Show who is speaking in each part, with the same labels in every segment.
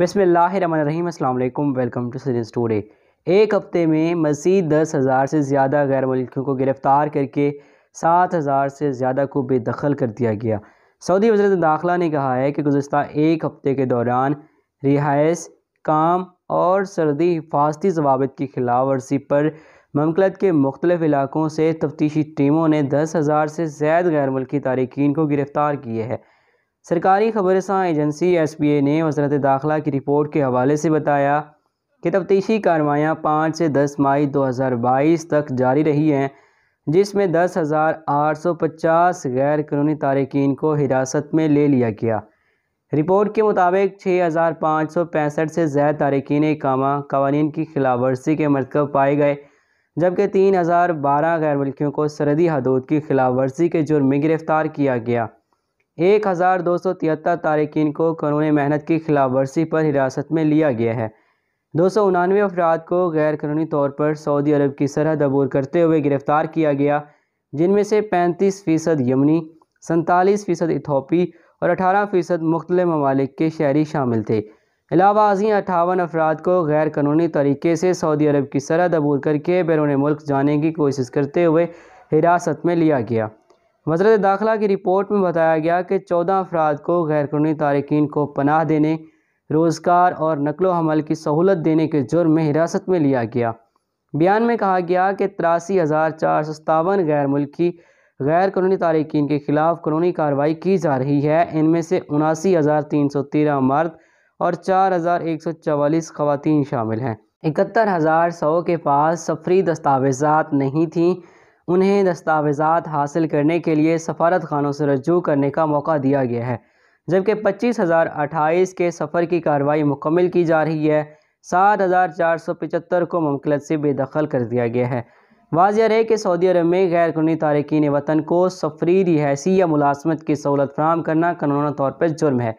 Speaker 1: बसमीम अल्लाम welcome to series today एक हफ्ते में मज़ीद दस हज़ार से ज़्यादा गैर मुल्कियों को गिरफ़्तार करके सात हज़ार से ज़्यादा को बेदखल कर दिया गया सऊदी वजरत दाखिला ने कहा है कि गुजशत एक हफ़्ते के दौरान रिहाइश काम और सर्दी हिफाजती जवाबत की खिलाफ वर्जी पर ममकलत के मुख्तलिफ इलाकों से तफ्तीशी टीमों ने दस हज़ार से ज़्यादा गैर मुल्की तारकिन को गिरफ़्तार किए हैं सरकारी खबरसा एजेंसी एस पी ए ने वजरत दाखिला की रिपोर्ट के हवाले से बताया कि तफ्तीशी कार्रवाइयाँ पाँच से दस मई दो हज़ार बाईस तक जारी रही हैं जिसमें दस हज़ार आठ सौ पचास गैर कानूनी तारकिन को हिरासत में ले लिया गया रिपोर्ट के मुताबिक छः हज़ार पाँच सौ पैंसठ से ज़्यादा तारकिन कामा कवानीन की खिलाफ वर्जी के मरकब पाए गए जबकि तीन हज़ार बारह गैर मुल्कियों को सरहदी हदूद की खिलाफ वर्जी के जुर्म में गिरफ़्तार किया गया एक हज़ार दो सौ तिहत्तर तारकिन को कानून मेहनत की खिलाफ वर्जी पर हिरासत में लिया गया है दो सौ उनानवे अफराद को गैर कानूनी तौर पर सऊदी अरब की सरहद अबूर करते हुए गिरफ़्तार किया गया जिनमें से पैंतीस फ़ीसद यमनी सैंतालीस फ़ीसद इथोपी और अठारह फ़ीसद मुख्तल ममालिक के शहरी शामिल थे अलावा अजी अठावन अफराद को गैर कानूनी तरीके से सऊदी अरब की सरहद अबूर करके बैरून मुल्क जाने की कोशिश करते हुए हिरासत में लिया गया वजरत दाखिला की रिपोर्ट में बताया गया कि चौदह अफराद को गैरकानूनी तारकिन को पनाह देने रोज़गार और नकलो हमल की सहूलत देने के जुर्म में हिरासत में लिया गया बयान में कहा गया कि तिरासी हज़ार चार सौ सतावन गैर मुल्की गैर कानूनी तारकिन के खिलाफ कानूनी कार्रवाई की जा रही है इनमें से उनासी हज़ार तीन सौ तेरह मर्द और चार हज़ार एक सौ चवालीस खवतिन शामिल हैं इकहत्तर हज़ार सौ के पास सफरी दस्तावेज़ा नहीं थी उन्हें दस्तावेज़ात हासिल करने के लिए सफारत खानों से रजू करने का मौका दिया गया है जबकि पच्चीस हज़ार अट्ठाईस के सफ़र की कार्रवाई मुकम्मल की जा रही है सात हज़ार चार सौ पचहत्तर को ममकलत से बेदखल कर दिया गया है वाजिया रहे कि सऊदी अरब में गैर कानूनी तारकिन वतन को सफरी रिहायशी या मुलाजमत की सहूलत फ्राहम करना कानून तौर पर जुर्म है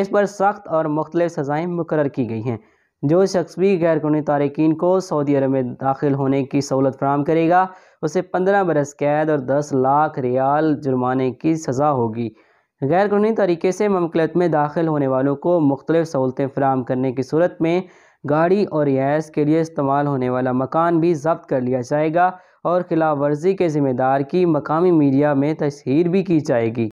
Speaker 1: इस पर सख्त और मुख्त सज़ाएँ मुकर की गई हैं जो शख्स भी गैर कानूनी तारकिन को सऊदी अरब में दाखिल होने की सहूलत फ्राहम करेगा उसे पंद्रह बरस कैद और दस लाख रियाल जुर्माने की सज़ा होगी गैर कानूनी तरीके से ममकलत में दाखिल होने वालों को मुख्तलिफ सहूलतें फ्राहम करने की सूरत में गाड़ी और गैस के लिए इस्तेमाल होने वाला मकान भी जब्त कर लिया जाएगा और खिलाफ वर्जी के ज़िम्मेदार की मकामी मीडिया में तशहर भी की जाएगी